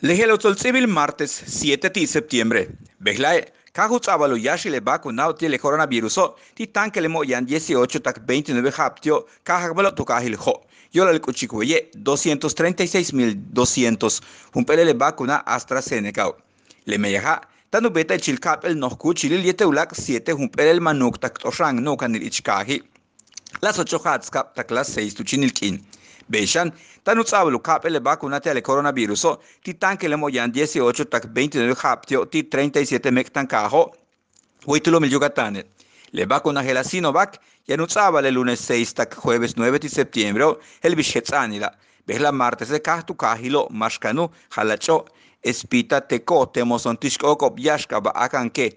civil martes 7 de septiembre. yashile vacunado tiene coronavirus. le moyan 18 tak 29 haptio. tocajil ho. 236.200. Un pelele vacuna AstraZeneca. Le meyaja. Tanu beta e chilcap el 7 un el manuk toshang no las assoċjoħa ta' klass se jistuċin il-kien. Bexan, tanu tsawlu cap el bakuna tele coronavirus, so, le moyan 18 tak 29 haptio, ti 37 mek tan kaho, huitulum il Le vacuna gela Sinovac y anunciaba lunes 6 tak jueves 9 de septiembre el bichetzanila. Ves la martes de kastu kahilo halacho espita teko temosontish yashkaba akanke.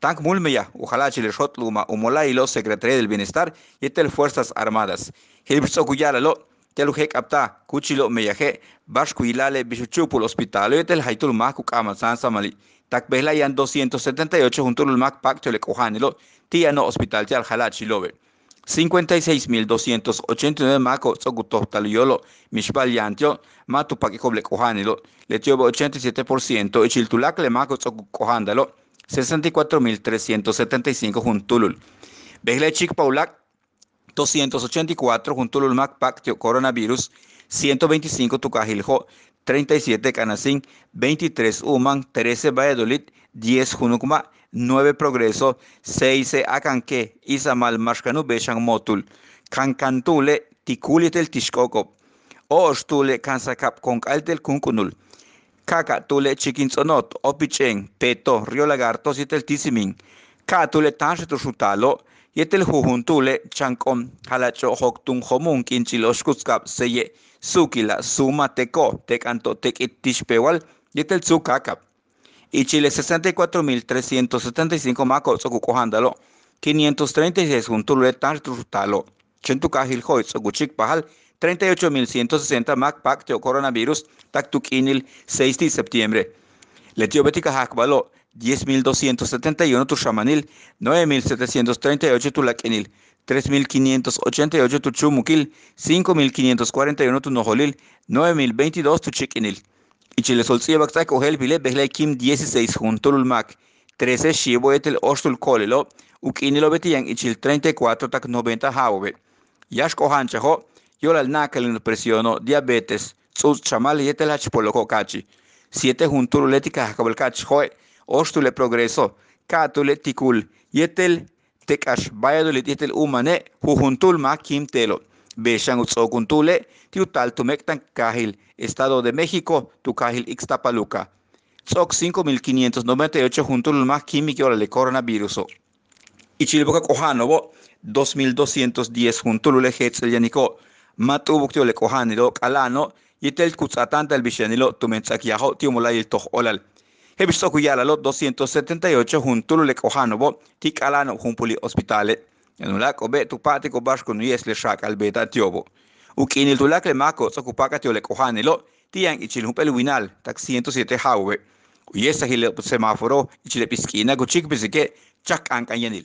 Tank Mulmeya, UJALACHI, Shotluma, UMOLAILO, y Secretaría del Bienestar y Tel Fuerzas Armadas. Hilbso tel Telujek Apta, KUCHILO Meyaje, BASHKUILALE, Bishuchupul Hospital y Tel Haitul Makuk Amazan Samali. Behla Behlayan 278 junto al Mac Pacto Tiano Hospital Yal LOBE, 56.289 mako tsogutohtaliolo mishpal yantio matupak KOHANILO, LETIOBO 87% ichiltulak le mako Kohandalo. 64.375 Juntulul. Beglechik Paulak, 284 Juntulul Macpac, Coronavirus, 125 Tucajiljo, 37 Canacín, 23 Uman, 13 Valladolid, 10 Junukuma, 9 Progreso, 6 Acanque, Izamal, Mashkanu, Bechan, Motul, Cancantule, Tikulitel Tishkoko, Oostule, Cansacap, del Kunkunul, Kaka tule, chiquinzonot, opichen, Peto, río lagarto, siete tisimin. katule tule, tanche tu chutalo, yetel jujun tule, chancom, halacho hoktun, homun, quinchilos, seye, sukila, suma, teco, tecanto, tequitishpewal, yetel el caca. Y Chile 64.375 macos, socucojándalo, 536 juntule, tanche tu chutalo, chentucajil, hoy, 38.160 Mac o coronavirus Taktukinil 6 de septiembre. Letiobética Hakbalo 10.271 Tushamanil 9.738 Tulakinil 3.588 Tuchumukil 5.541 Tunojolil 9.022 Tuchikinil. Y Chile Solcía Baxac Ogel Bile 16 Juntulul Mac 13 Shibo Etel Ostul Kolelo Ukinilo Betian y Chil 34 Tak 90 Haube. Yashko yola en presiono diabetes sus chamal yetel hachpolo cocachi. siete junturu letika joe ostule progreso katule tikul yetel tekash bayadulit yetel umane jujuntul ma kim telo beshan tal tu mectan cajil... estado de méxico cajil, ixtapaluca Soc 5.598 junto al ...y químico le coronavirus. Y Chilboca Cojanovo 2.210 junto al Hetzel Yanico matubuk buktio le kohani lo kalano yitel kutsatan tu bishenilo tumentzak yaho tio mulay el toj olal. Hebisto kuyala lo 278 juntulo le kohano bo tik alano jumpuli hospitale. Enulak obe tupati ko bashko nuyes le shak albeta tiobo. Ukinil tulak le mako tsokupaka tio le kohani lo ichil ichilhumpel winal tak 107 hawe. Uyesa hile semáforo piskina kuchik bisike chak ankayenil.